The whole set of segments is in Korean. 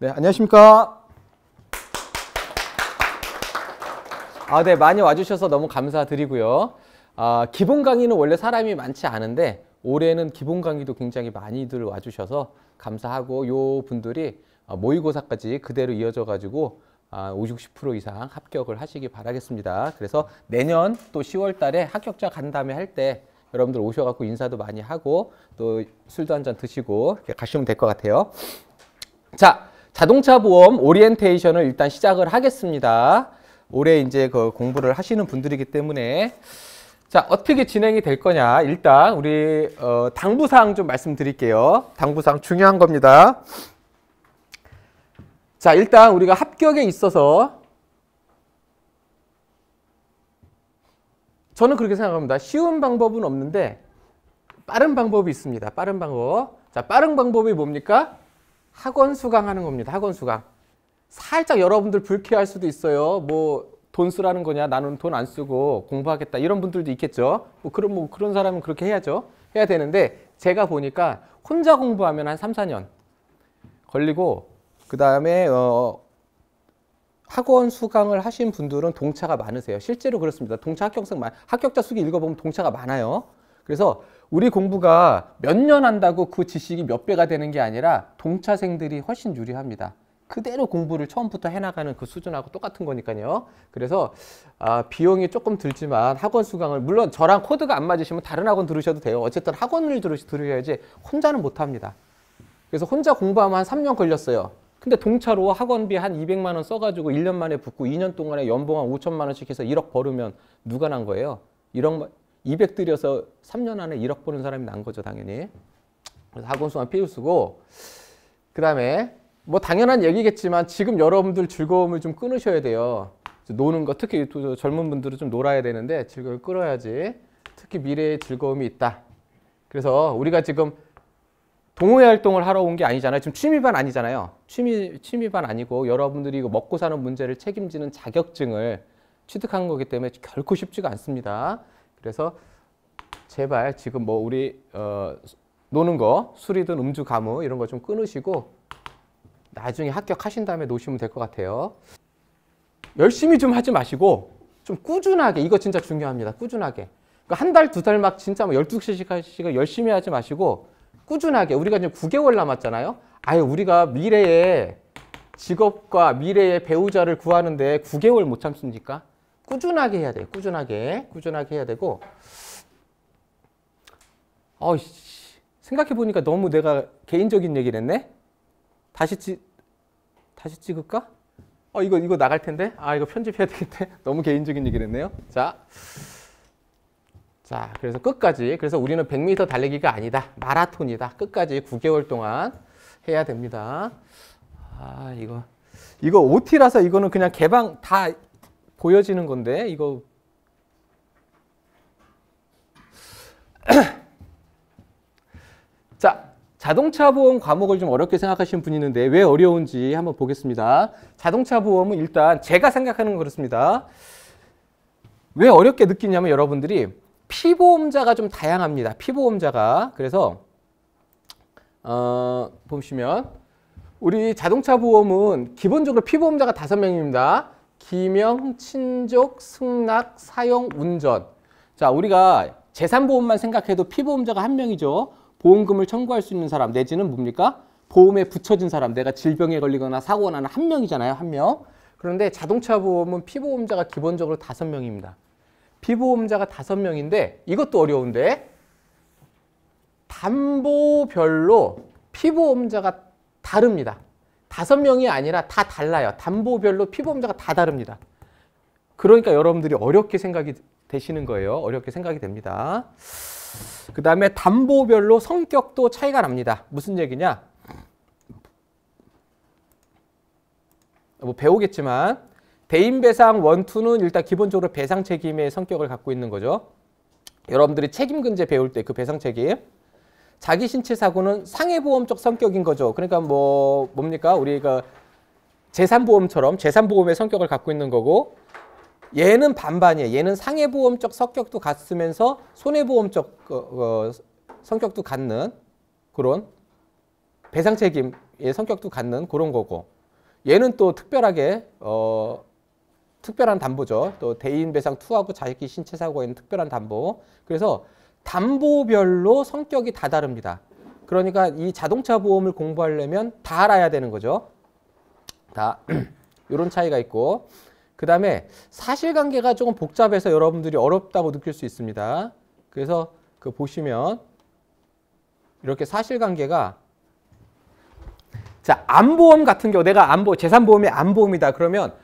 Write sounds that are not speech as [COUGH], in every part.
네, 안녕하십니까? 아, 네, 많이 와주셔서 너무 감사드리고요. 아, 기본 강의는 원래 사람이 많지 않은데 올해는 기본 강의도 굉장히 많이들 와주셔서 감사하고 요 분들이 어, 모의고사까지 그대로 이어져 가지고 아, 50, 60% 이상 합격을 하시기 바라겠습니다. 그래서 내년 또 10월 달에 합격자 간담회 할 때 여러분들 오셔갖고 인사도 많이 하고 또 술도 한잔 드시고 가시면 될 것 같아요. 자, 자동차 보험 오리엔테이션을 일단 시작을 하겠습니다. 올해 이제 그 공부를 하시는 분들이기 때문에 자 어떻게 진행이 될 거냐 일단 우리 어, 당부사항 좀 말씀드릴게요. 당부사항 중요한 겁니다. 자 일단 우리가 합격에 있어서 저는 그렇게 생각합니다. 쉬운 방법은 없는데 빠른 방법이 있습니다. 빠른 방법. 자 빠른 방법이 뭡니까? 학원 수강하는 겁니다. 학원 수강. 살짝 여러분들 불쾌할 수도 있어요. 뭐 돈 쓰라는 거냐 나는 돈 안 쓰고 공부하겠다 이런 분들도 있겠죠. 뭐 그런 뭐 그런 사람은 그렇게 해야죠. 해야 되는데 제가 보니까 혼자 공부하면 한 3, 4년 걸리고 그 다음에 어, 학원 수강을 하신 분들은 동차가 많으세요. 실제로 그렇습니다. 동차 합격성 많, 합격자 수기 읽어보면 동차가 많아요. 그래서 우리 공부가 몇 년 한다고 그 지식이 몇 배가 되는 게 아니라 동차생들이 훨씬 유리합니다. 그대로 공부를 처음부터 해나가는 그 수준하고 똑같은 거니까요. 그래서 아, 비용이 조금 들지만 학원 수강을 물론 저랑 코드가 안 맞으시면 다른 학원 들으셔도 돼요. 어쨌든 학원을 들으, 들으셔야지 혼자는 못합니다. 그래서 혼자 공부하면 한 3년 걸렸어요. 근데 동차로 학원비 한 200만 원 써가지고 1년 만에 붙고 2년 동안에 연봉 한 5천만 원씩 해서 1억 벌으면 누가 난 거예요? 1억 200 들여서 3년 안에 1억 버는 사람이 난 거죠, 당연히. 그래서 학원수만 피우스고 그 다음에 뭐 당연한 얘기겠지만 지금 여러분들 즐거움을 좀 끊으셔야 돼요. 노는 거 특히 젊은 분들은 좀 놀아야 되는데 즐거움을 끌어야지 특히 미래의 즐거움이 있다. 그래서 우리가 지금 동호회 활동을 하러 온 게 아니잖아요. 지금 취미반 아니잖아요. 취미, 취미반 아니고 여러분들이 이거 먹고 사는 문제를 책임지는 자격증을 취득한 거기 때문에 결코 쉽지가 않습니다. 그래서 제발 지금 뭐 우리 어, 노는 거 술이든 음주 가무 이런 거 좀 끊으시고 나중에 합격하신 다음에 노시면 될 것 같아요. 열심히 좀 하지 마시고 좀 꾸준하게 이거 진짜 중요합니다. 꾸준하게 그러니까 한달 두 달 막 진짜 뭐 12시씩 하시 열심히 하지 마시고 꾸준하게 우리가 지금 9개월 남았잖아요. 아예 우리가 미래에 직업과 미래의 배우자를 구하는데 9개월 못 참습니까? 꾸준하게 해야 돼요. 꾸준하게. 꾸준하게 해야 되고 어이씨 생각해보니까 너무 내가 개인적인 얘기를 했네? 다시 찍, 다시 찍을까? 어 이거 이거 나갈 텐데? 아 이거 편집해야 되겠네? [LAUGHS] 너무 개인적인 얘기를 했네요. 자. 자, 그래서 끝까지. 그래서 우리는 100m 달리기가 아니다. 마라톤이다. 끝까지 9개월 동안 해야 됩니다. 아, 이거. 이거 OT라서 이거는 그냥 개방 다 보여지는 건데 이거 [CLEARS THROAT] 자 자동차 보험 과목을 좀 어렵게 생각하시는 분이 있는데 왜 어려운지 한번 보겠습니다. 자동차 보험은 일단 제가 생각하는 건 그렇습니다. 왜 어렵게 느끼냐면 여러분들이 피보험자가 좀 다양합니다. 피보험자가 그래서 어, 보시면 우리 자동차 보험은 기본적으로 피보험자가 다섯 명입니다. 기명, 친족, 승낙, 사용, 운전. 자, 우리가 재산보험만 생각해도 피보험자가 한 명이죠. 보험금을 청구할 수 있는 사람 내지는 뭡니까? 보험에 붙여진 사람, 내가 질병에 걸리거나 사고 나는 한 명이잖아요, 한 명. 그런데 자동차 보험은 피보험자가 기본적으로 다섯 명입니다. 피보험자가 다섯 명인데 이것도 어려운데 담보별로 피보험자가 다릅니다. 다섯 명이 아니라 다 달라요. 담보별로 피보험자가 다 다릅니다. 그러니까 여러분들이 어렵게 생각이 되시는 거예요. 어렵게 생각이 됩니다. 그 다음에 담보별로 성격도 차이가 납니다. 무슨 얘기냐? 뭐 배우겠지만 대인배상 원투는 일단 기본적으로 배상 책임의 성격을 갖고 있는 거죠. 여러분들이 책임근제 배울 때 그 배상 책임 자기 신체 사고는 상해보험적 성격인 거죠. 그러니까 뭐 뭡니까 우리가 그 재산보험처럼 재산보험의 성격을 갖고 있는 거고 얘는 반반이에요. 얘는 상해보험적 성격도 갖으면서 손해보험적 어, 어, 성격도 갖는 그런 배상책임의 성격도 갖는 그런 거고 얘는 또 특별하게 어, 특별한 담보죠. 또 대인배상 투하고 자기 신체 사고에 는 특별한 담보. 그래서 담보별로 성격이 다 다릅니다. 그러니까 이 자동차 보험을 공부하려면 다 알아야 되는 거죠. 다 이런 [CLEARS THROAT] 차이가 있고 그 다음에 사실관계가 조금 복잡해서 여러분들이 어렵다고 느낄 수 있습니다. 그래서 그 보시면 이렇게 사실관계가 자 안보험 같은 경우 내가 안 보 재산보험이 안보험이다 그러면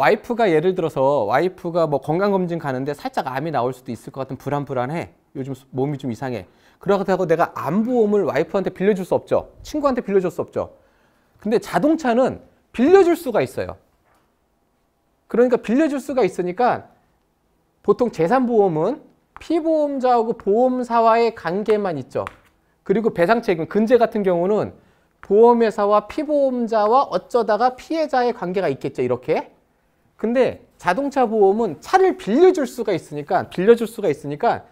와이프가 예를 들어서 와이프가 뭐 건강검진 가는데 살짝 암이 나올 수도 있을 것 같은 불안불안해. 요즘 몸이 좀 이상해. 그렇다고 내가 암보험을 와이프한테 빌려줄 수 없죠. 친구한테 빌려줄 수 없죠. 근데 자동차는 빌려줄 수가 있어요. 그러니까 빌려줄 수가 있으니까 보통 재산보험은 피보험자하고 보험사와의 관계만 있죠. 그리고 배상책임, 근제 같은 경우는 보험회사와 피보험자와 어쩌다가 피해자의 관계가 있겠죠. 이렇게. 근데 자동차 보험은 차를 빌려줄 수가 있으니까 빌려줄 수가 있으니까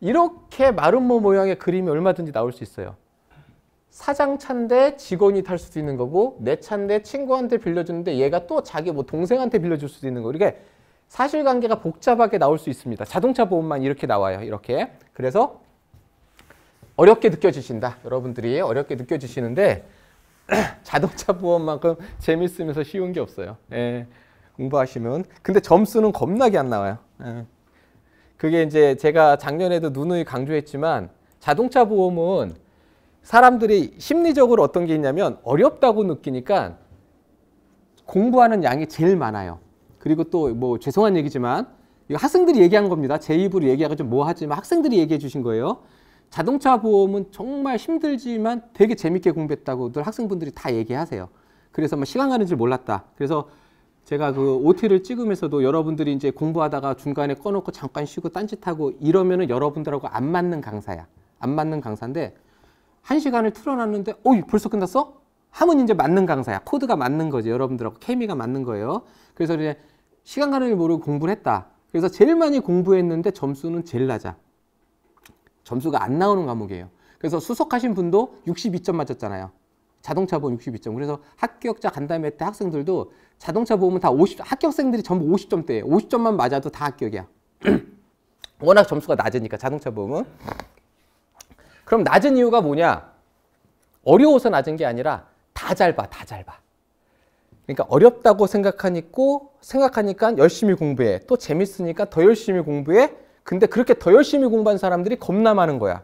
이렇게 마름모 모양의 그림이 얼마든지 나올 수 있어요. 사장 차인데 직원이 탈 수도 있는 거고 내 차인데 친구한테 빌려주는데 얘가 또 자기 뭐 동생한테 빌려줄 수도 있는 거. 이게 사실관계가 복잡하게 나올 수 있습니다. 자동차 보험만 이렇게 나와요. 이렇게. 그래서 어렵게 느껴지신다. 여러분들이 어렵게 느껴지시는데 [CLEARS THROAT] 자동차 보험만큼 재밌으면서 쉬운 게 없어요. 예. 공부하시면 근데 점수는 겁나게 안 나와요. 예. 그게 이제 제가 작년에도 누누이 강조했지만 자동차 보험은 사람들이 심리적으로 어떤 게 있냐면 어렵다고 느끼니까 공부하는 양이 제일 많아요. 그리고 또 뭐 죄송한 얘기지만 이거 학생들이 얘기한 겁니다. 제 입으로 얘기하고좀 뭐하지만 학생들이 얘기해 주신 거예요. 자동차 보험은 정말 힘들지만 되게 재밌게 공부했다고들 학생분들이 다 얘기하세요. 그래서 뭐 시간 가는 줄 몰랐다. 그래서 제가 그 OT를 찍으면서도 여러분들이 이제 공부하다가 중간에 꺼놓고 잠깐 쉬고 딴짓하고 이러면은 여러분들하고 안 맞는 강사야. 안 맞는 강사인데 한 시간을 틀어놨는데 어이 벌써 끝났어? 하면 이제 맞는 강사야. 코드가 맞는 거지. 여러분들하고 케미가 맞는 거예요. 그래서 이제 시간 가는 줄 모르고 공부를 했다. 그래서 제일 많이 공부했는데 점수는 제일 낮아. 점수가 안 나오는 과목이에요. 그래서 수석하신 분도 62점 맞았잖아요. 자동차 보험 62점. 그래서 합격자 간담회 때 학생들도 자동차 보험은 다 50, 합격생들이 전부 50점대예요. 50점만 맞아도 다 합격이야. [CLEARS THROAT] 워낙 점수가 낮으니까 자동차 보험은. 그럼 낮은 이유가 뭐냐? 어려워서 낮은 게 아니라 다 잘 봐, 다 잘 봐. 그러니까 어렵다고 생각하니까 생각하니까 열심히 공부해. 또 재밌으니까 더 열심히 공부해. 근데 그렇게 더 열심히 공부한 사람들이 겁나 많은 거야.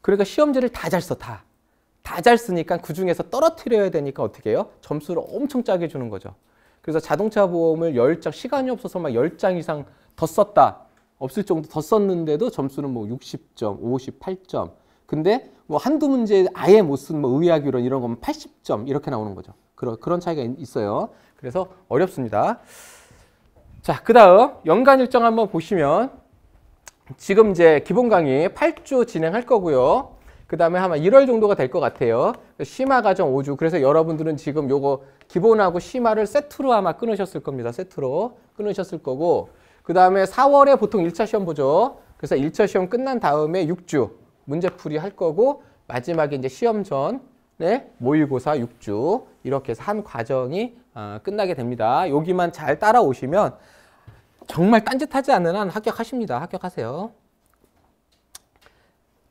그러니까 시험지를 다 잘 써, 다. 다잘 쓰니까 그 중에서 떨어뜨려야 되니까 어떻게 해요? 점수를 엄청 짜게 주는 거죠. 그래서 자동차 보험을 10장, 시간이 없어서 막 10장 이상 더 썼다. 없을 정도 더 썼는데도 점수는 뭐 60점, 58점. 근데 뭐 한두 문제 아예 못 쓴 뭐 의학이론 이런 거면 80점 이렇게 나오는 거죠. 그런, 그런 차이가 있어요. 그래서 어렵습니다. 자, 그 다음 연간 일정 한번 보시면 지금 이제 기본 강의 8주 진행할 거고요. 그 다음에 아마 1월 정도가 될 것 같아요. 심화 과정 5주. 그래서 여러분들은 지금 요거 기본하고 심화를 세트로 아마 끊으셨을 겁니다. 세트로 끊으셨을 거고 그 다음에 4월에 보통 1차 시험 보죠. 그래서 1차 시험 끝난 다음에 6주 문제풀이 할 거고 마지막에 이제 시험 전에 네, 모의고사 6주 이렇게 해서 한 과정이 어, 끝나게 됩니다. 여기만 잘 따라오시면 정말 딴짓하지 않는 한 합격하십니다. 합격하세요.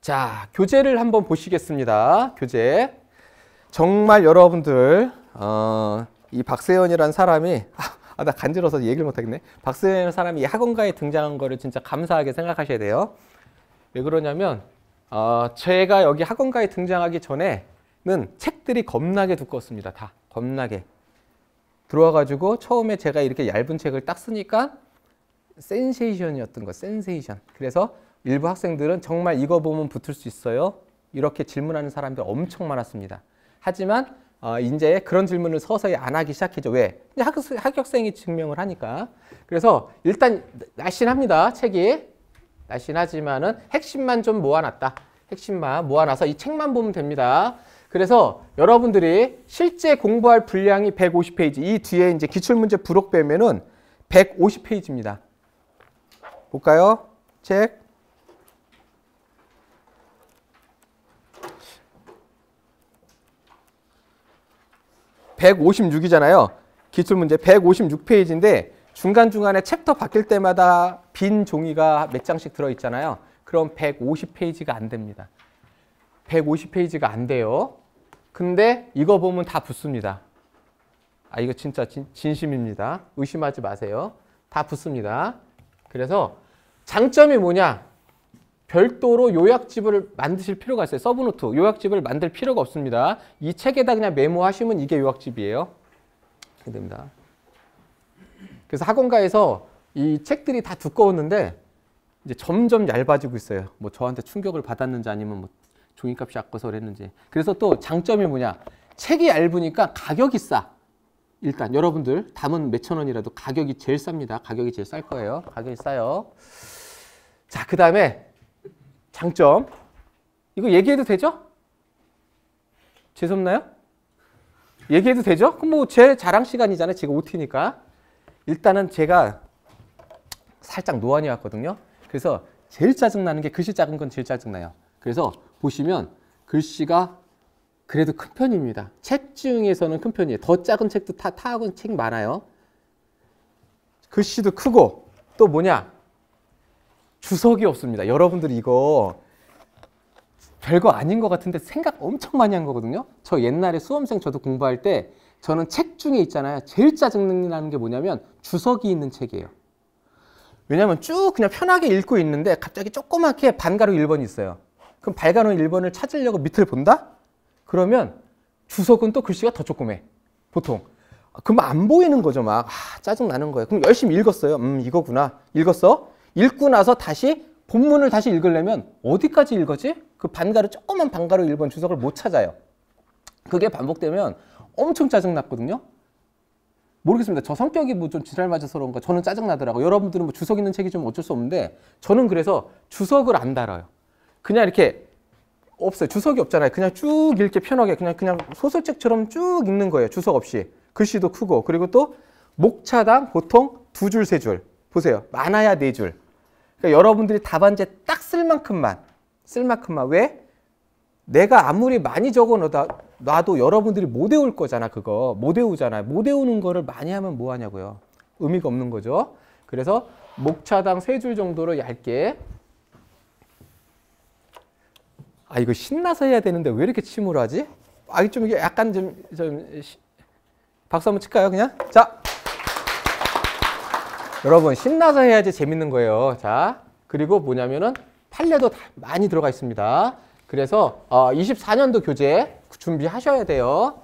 자, 교재를 한번 보시겠습니다. 교재. 정말 여러분들 어, 이 박세현이라는 사람이 아, 아 나 간지러서 얘기를 못하겠네. 박세현 사람이 학원가에 등장한 거를 진짜 감사하게 생각하셔야 돼요. 왜 그러냐면 어, 제가 여기 학원가에 등장하기 전에는 책들이 겁나게 두껍습니다. 다 겁나게. 들어와가지고 처음에 제가 이렇게 얇은 책을 딱 쓰니까 센세이션이었던 거, 센세이션. 그래서 일부 학생들은 정말 이거 보면 붙을 수 있어요? 이렇게 질문하는 사람들 엄청 많았습니다. 하지만 어, 이제 그런 질문을 서서히 안 하기 시작했죠. 왜? 합격, 생이 증명을 하니까. 그래서 일단 날씬합니다. 책이. 날씬하지만은 핵심만 좀 모아놨다. 핵심만 모아놔서 이 책만 보면 됩니다. 그래서 여러분들이 실제 공부할 분량이 150페이지. 이 뒤에 이제 기출문제 부록 빼면은 150페이지입니다. 볼까요? 책. 156이잖아요. 기출문제 156페이지인데 중간중간에 챕터 바뀔 때마다 빈 종이가 몇 장씩 들어있잖아요. 그럼 150페이지가 안 됩니다. 150페이지가 안 돼요. 근데 이거 보면 다 붙습니다. 아 이거 진짜 진, 진심입니다. 의심하지 마세요. 다 붙습니다. 그래서 장점이 뭐냐? 별도로 요약집을 만드실 필요가 있어요. 서브노트 요약집을 만들 필요가 없습니다. 이 책에다 그냥 메모하시면 이게 요약집이에요. 이렇게 됩니다. 그래서 학원가에서 이 책들이 다 두꺼웠는데 이제 점점 얇아지고 있어요. 뭐 저한테 충격을 받았는지 아니면 뭐 종이값이 아까서 그랬는지. 그래서 또 장점이 뭐냐. 책이 얇으니까 가격이 싸. 일단 여러분들 담은 몇 천 원이라도 가격이 제일 쌉니다. 가격이 제일 쌀 거예요. 가격이 싸요. 자, 그 다음에 장점. 이거 얘기해도 되죠? 죄송나요? 얘기해도 되죠? 그럼 뭐 제 자랑 시간이잖아요. 제가 OT니까. 일단은 제가 살짝 노안이 왔거든요. 그래서 제일 짜증나는 게 글씨 작은 건 제일 짜증나요. 그래서 보시면 글씨가 그래도 큰 편입니다. 책 중에서는 큰 편이에요. 더 작은 책도 타, 타학은 책 많아요. 글씨도 크고 또 뭐냐 주석이 없습니다. 여러분들 이거 별거 아닌 것 같은데 생각 엄청 많이 한 거거든요. 저 옛날에 수험생 저도 공부할 때 저는 책 중에 있잖아요. 제일 짜증나는 게 뭐냐면 주석이 있는 책이에요. 왜냐면 쭉 그냥 편하게 읽고 있는데 갑자기 조그맣게 반가로 1번이 있어요. 그럼 발가로 1번을 찾으려고 밑을 본다? 그러면 주석은 또 글씨가 더 조그매. 보통. 그럼 안 보이는 거죠, 막. 아, 짜증나는 거예요. 그럼 열심히 읽었어요. 음, 이거구나. 읽었어? 읽고 나서 다시 본문을 다시 읽으려면 어디까지 읽었지? 그 반가로 조그만 반가로 읽은 주석을 못 찾아요. 그게 반복되면 엄청 짜증났거든요. 모르겠습니다. 저 성격이 뭐 좀 지랄 맞아서 그런가 저는 짜증나더라고 여러분들은 뭐 주석 있는 책이 좀 어쩔 수 없는데 저는 그래서 주석을 안 달아요. 그냥 이렇게 없어요. 주석이 없잖아요. 그냥 쭉 읽게 편하게 그냥 그냥 소설책처럼 쭉 읽는 거예요. 주석 없이. 글씨도 크고 그리고 또 목차당 보통 두 줄, 세 줄. 보세요. 많아야 네 줄. 그러니까 여러분들이 답안지에 딱쓸 만큼만 쓸 만큼만 왜? 내가 아무리 많이 적어 놔도 여러분들이 못 외울 거잖아 그거 못 외우잖아요 못 외우는 거를 많이 하면 뭐 하냐고요 의미가 없는 거죠 그래서 목차당 세 줄 정도로 얇게 아 이거 신나서 해야 되는데 왜 이렇게 침울하지? 아좀 이게 약간 좀, 좀 박수 한번 칠까요 그냥? 자 여러분 신나서 해야지 재밌는 거예요. 자 그리고 뭐냐면은 판례도 다 많이 들어가 있습니다. 그래서 어, 24년도 교재 준비하셔야 돼요.